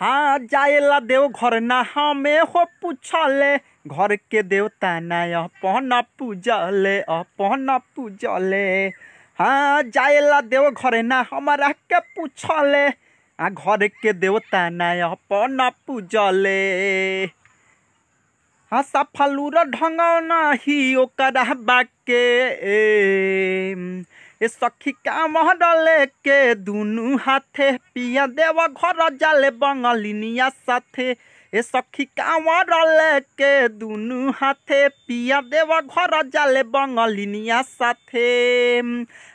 हाँ जाएला देव घर ना हमें हो पूछले घर के देवता ना अपना पूजले अपना पूजले हाँ जाएला देव घर ना हमारा के पूछले आ घर के देवता ना अपना पूजले हाँ सफलूर ढंग नही ओकरा बाके ए, ए सखिका महडल के दुनू हाथे पिया देव घर जाले बंगलिनिया साथे ए सखी कांवर लेके दुनु हाथे पिया देवा घर जाले बंगलिनिया साथे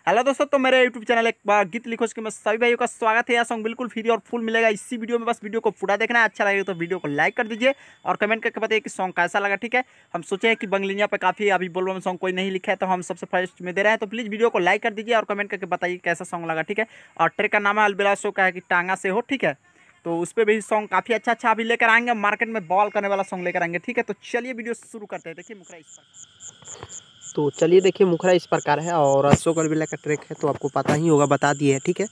हेलो दोस्तों तो मेरे यूट्यूब चैनल एक बार गीत लिखो के मैं सभी भाइयों का स्वागत है यह सॉन्ग बिल्कुल फ्री और फुल मिलेगा इसी वीडियो में बस वीडियो को पूरा देखना अच्छा लगेगा तो वीडियो को लाइक कर दीजिए और कमेंट करके बताइए कि सॉन्ग कैसा लगा ठीक है हम सोचे हैं कि बंगलिनिया पर काफ़ी अभी बोलबम सॉन्ग कोई नहीं लिखा है तो हम सबसे फर्स्ट में दे रहे हैं तो प्लीज़ वीडियो को लाइक कर दीजिए और कमेंट करके बताइए कैसा सॉन्ग लगा ठीक है और ट्रेक का नाम है अलबिला शो का है कि टांगा से हो ठीक है तो उस पर भी सॉन्ग काफ़ी अच्छा अच्छा अभी लेकर आएंगे मार्केट में बॉल करने वाला सॉन्ग लेकर आएंगे ठीक है तो चलिए वीडियो शुरू करते हैं देखिए मुखरा इस पर तो चलिए देखिए मुखरा इस प्रकार है और अशोक अलबिला का ट्रैक है तो आपको पता ही होगा बता दिए है ठीक है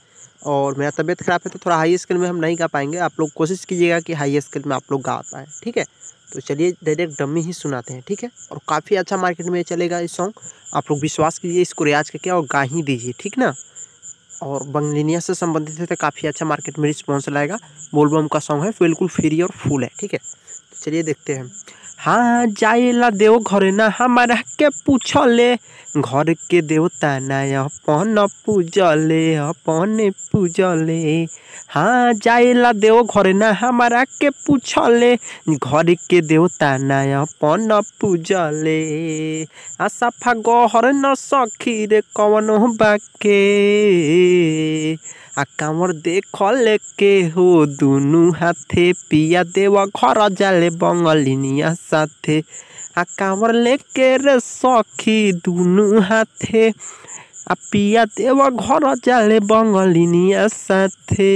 और मेरा तबीयत ख़राब है तो थोड़ा हाई स्केल में हम नहीं गा पाएंगे आप लोग कोशिश कीजिएगा कि हाई स्केल में आप लोग गा पाए ठीक है तो चलिए डायरेक्ट डमी ही सुनाते हैं ठीक है और काफ़ी अच्छा मार्केट में चलेगा ये सॉन्ग आप लोग विश्वास कीजिए इसको रियाज करके और गा ही दीजिए ठीक ना और बंगलिनिया से संबंधित है तो काफ़ी अच्छा मार्केट में रिस्पॉन्स लाएगा बोलबम का सॉन्ग है बिल्कुल फ्री और फुल है ठीक है तो चलिए देखते हैं हाँ जाइला देव घर ना हमारा के पूछले घर के देवता ना अपन पूजले अपन पूजले हाँ जाइला देव घर ना हमारा के पूछले घर के देवता ना अपन पूजले आसाफा गहर न सखी रे कवन बाके आ कांवर देखल के हो दुनू हाथे पिया देव घर जाले बंगलिनिया साथे आ कांवर लेके रे सखी दुनू हाथे आ पिया देव घर जाले बंगलिनिया साथे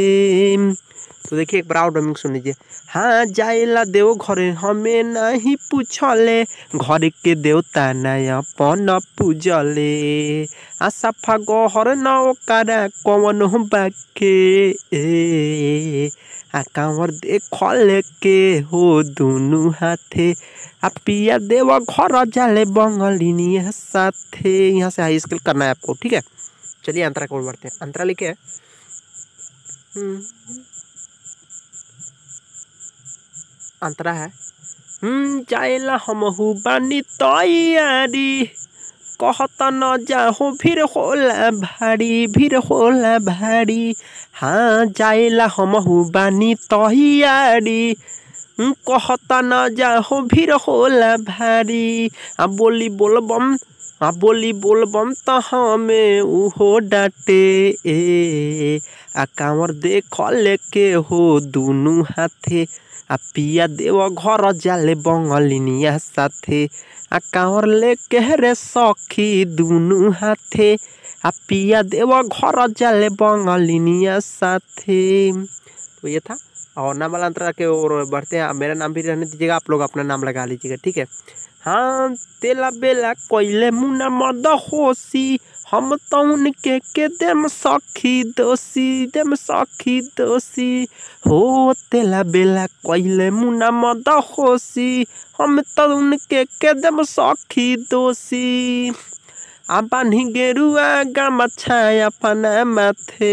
तो देखिए एक बार और डमिंग सुन लीजिए हाँ जाएला देव घरे हमें नहीं पूछले घर के देवता नया पन पूजले आशा फगहर न ओकरा कवन बाके आ कांवर देखल के हो दोनों हाथे आ पिया देव घर जाले बंगलिनी साथे यहाँ से हाई स्केल करना है आपको ठीक है चलिए अंतरा को बढ़ते हैं अंतरा लिखे है हम्म। अंतरा है जाएला हमहू बानी तैयारी कहता न जाहो भीर होला भारी भीर होला भारी हाँ जाएला हमहू बानी तैयारी कहता न जाहो भीर होला भारी आ बोली बोलबम आ बोली बोलबम तो हमें उहो डाटे ए आ कांवर देख लेके हो दोनों हाथे आ पिया देव घर जाले बंगलिनिया साथे आ कांवर लेके रे सखी दुनू हाथे आ पिया देव घर जाले बंगलिनिया साथे तो ये था और नाम वाला अंतर के और बढ़ते हैं मेरा नाम भी रहने दीजिएगा आप लोग अपना नाम लगा लीजिएगा ठीक है हाँ तेला बेला कोइले मुना मद होसी हम तो के के देम सखी दोसी देम सखी दोषी हो तेला बेला कोइले मुना मद होसी हम तौन के के देम सखी दोसी बान्हि गेरुआ गमछा अपना माथे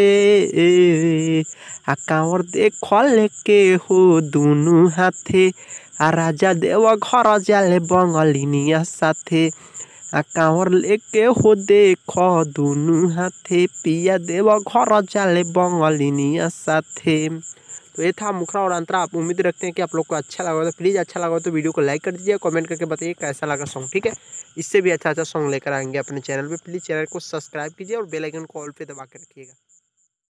आ कांवर देखले के हो दुनू हाथे आ राजा देव घर जाले बंगलिनिया साथे आ कांवर लेके हो देख दुनू हाथे पिया देव घर जाले बंगलिनिया साथे तो ये था मुखरा और अंतरा आप उम्मीद रखते हैं कि आप लोग को अच्छा लगा तो प्लीज़ अच्छा लगा तो वीडियो को लाइक कर दीजिए कमेंट करके बताइए कैसा लगा सॉन्ग ठीक है इससे भी अच्छा अच्छा सॉन्ग लेकर आएंगे अपने चैनल पर प्लीज़ चैनल को सब्सक्राइब कीजिए और बेलाइकन को ऑल पर दबा के रखिएगा